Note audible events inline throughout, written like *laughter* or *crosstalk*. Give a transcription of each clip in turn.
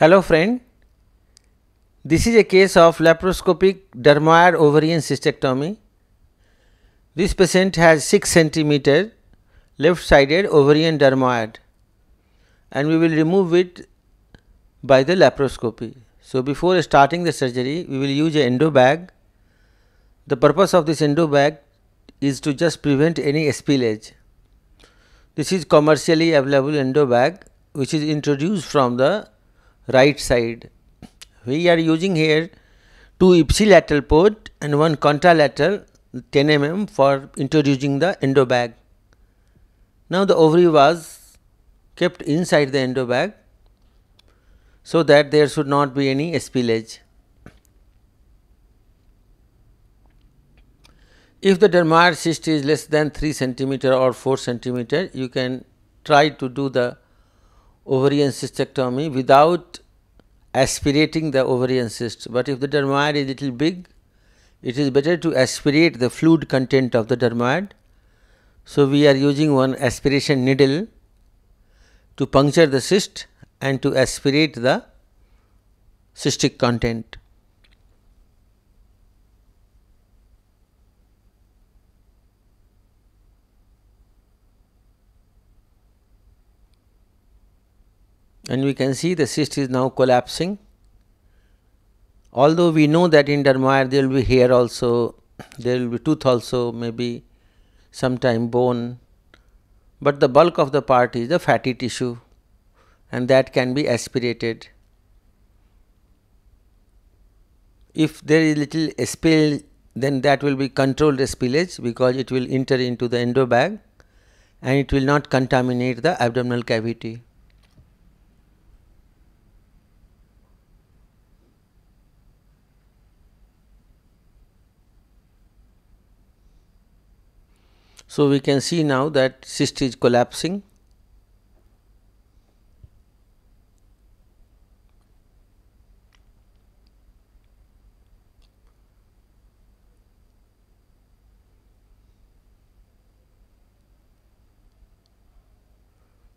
Hello friend, this is a case of laparoscopic dermoid ovarian cystectomy. This patient has 6 centimeter left sided ovarian dermoid and we will remove it by the laparoscopy. So before starting the surgery, we will use a endo bag. The purpose of this endo bag is to just prevent any spillage. This is commercially available endo bag which is introduced from the right side. We are using here two ipsilateral port and one contralateral 10 mm for introducing the endo bag. Now the ovary was kept inside the endo bag so that there should not be any spillage. If the dermoid cyst is less than 3 centimeter or 4 centimeter, you can try to do the ovarian cystectomy without aspirating the ovarian cyst. But if the dermoid is little big, it is better to aspirate the fluid content of the dermoid. So, we are using one aspiration needle to puncture the cyst and to aspirate the cystic content. and we can see the cyst is now collapsing. Although we know that in dermoid there will be hair also, there will be tooth also, maybe sometime bone, but the bulk of the part is the fatty tissue and that can be aspirated. If there is little spillage, then that will be controlled spillage because it will enter into the endobag and it will not contaminate the abdominal cavity. So, we can see now that cyst is collapsing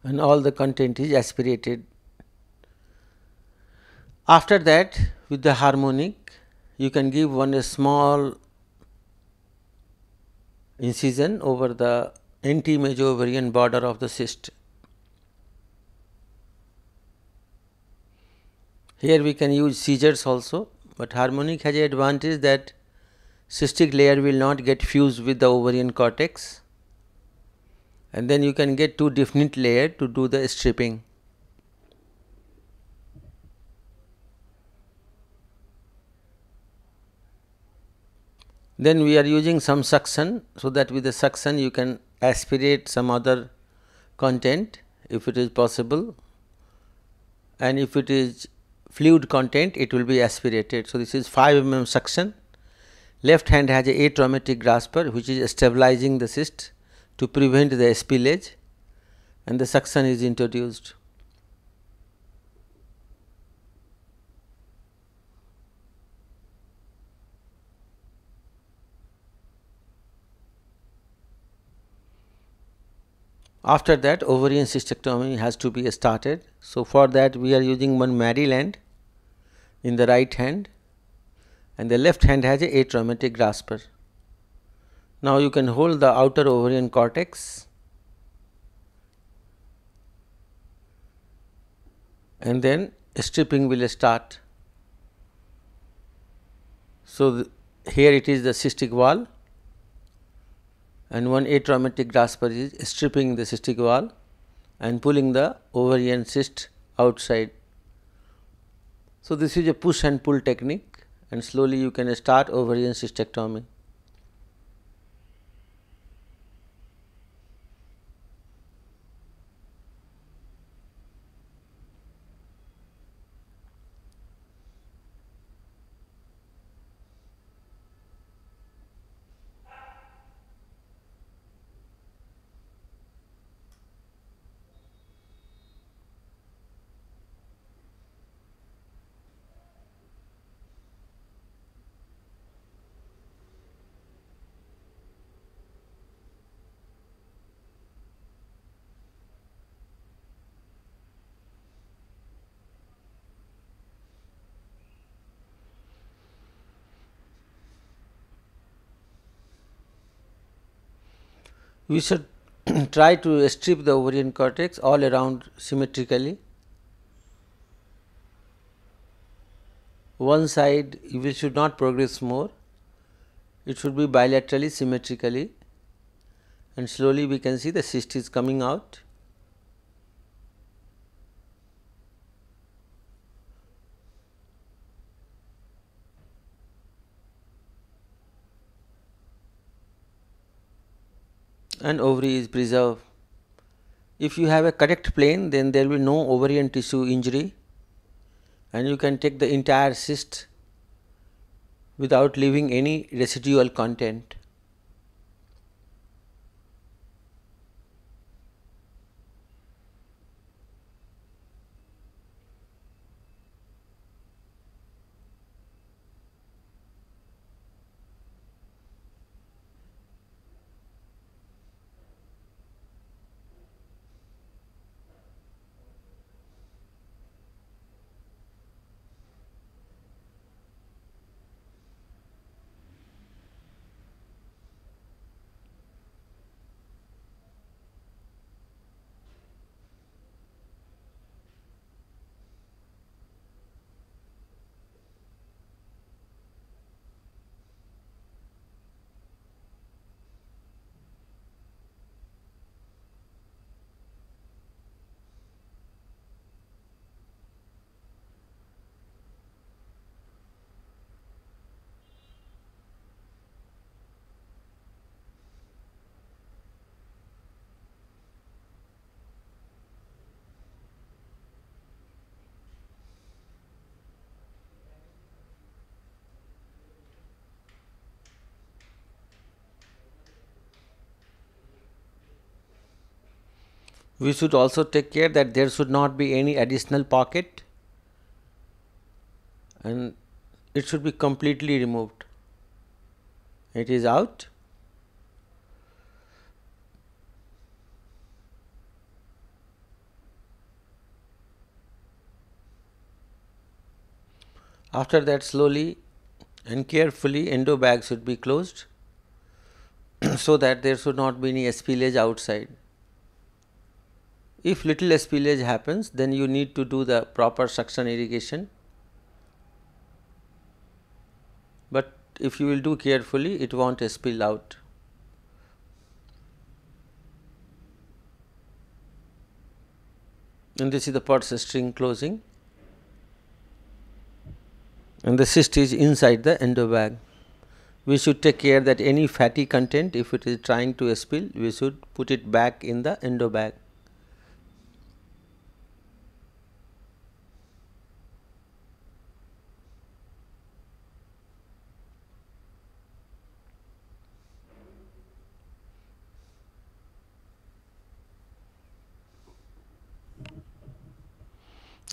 and all the content is aspirated. After that with the harmonic you can give one a small incision over the anti major ovarian border of the cyst. Here we can use scissors also, but harmonic has an advantage that cystic layer will not get fused with the ovarian cortex and then you can get two definite layer to do the stripping. Then we are using some suction so that with the suction you can aspirate some other content if it is possible and if it is fluid content it will be aspirated. So this is 5 mm suction. Left hand has a atraumatic grasper which is stabilizing the cyst to prevent the spillage and the suction is introduced. After that ovarian cystectomy has to be started. So for that we are using one Maryland in the right hand and the left hand has a atraumatic grasper. Now you can hold the outer ovarian cortex and then stripping will start. So here it is the cystic wall and one atraumatic grasper is stripping the cystic wall and pulling the ovarian cyst outside. So, this is a push and pull technique and slowly you can start ovarian cystectomy. we should *clears throat* try to strip the ovarian cortex all around symmetrically. One side we should not progress more, it should be bilaterally symmetrically and slowly we can see the cyst is coming out. and ovary is preserved. If you have a correct plane then there will be no ovarian tissue injury and you can take the entire cyst without leaving any residual content. we should also take care that there should not be any additional pocket and it should be completely removed. It is out. After that slowly and carefully endo bag should be closed *clears throat* so that there should not be any spillage outside. If little spillage happens, then you need to do the proper suction irrigation. But if you will do carefully, it won't spill out. And this is the pot string closing. And the cyst is inside the endo bag. We should take care that any fatty content, if it is trying to spill, we should put it back in the endo bag.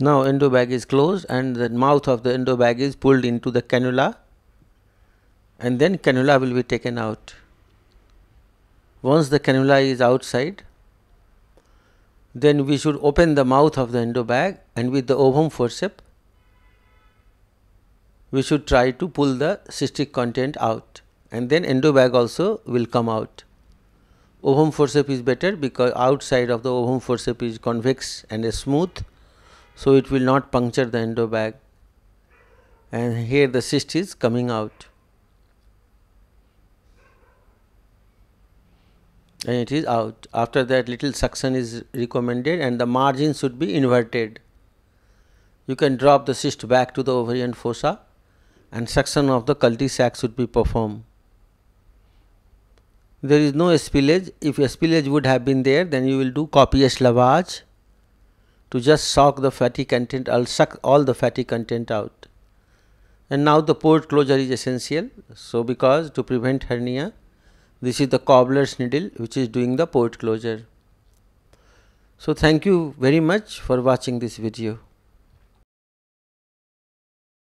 Now endo bag is closed and the mouth of the endo bag is pulled into the cannula and then cannula will be taken out. Once the cannula is outside, then we should open the mouth of the endo bag and with the ovum forceps, we should try to pull the cystic content out and then endo bag also will come out. Ovum forceps is better because outside of the ovum forceps is convex and is smooth so it will not puncture the endo bag and here the cyst is coming out and it is out after that little suction is recommended and the margin should be inverted you can drop the cyst back to the ovarian fossa and suction of the cul-de-sac should be performed there is no spillage if a spillage would have been there then you will do copious lavage to just suck the fatty content, I'll suck all the fatty content out. And now the port closure is essential. So because to prevent hernia, this is the cobbler's needle which is doing the port closure. So thank you very much for watching this video.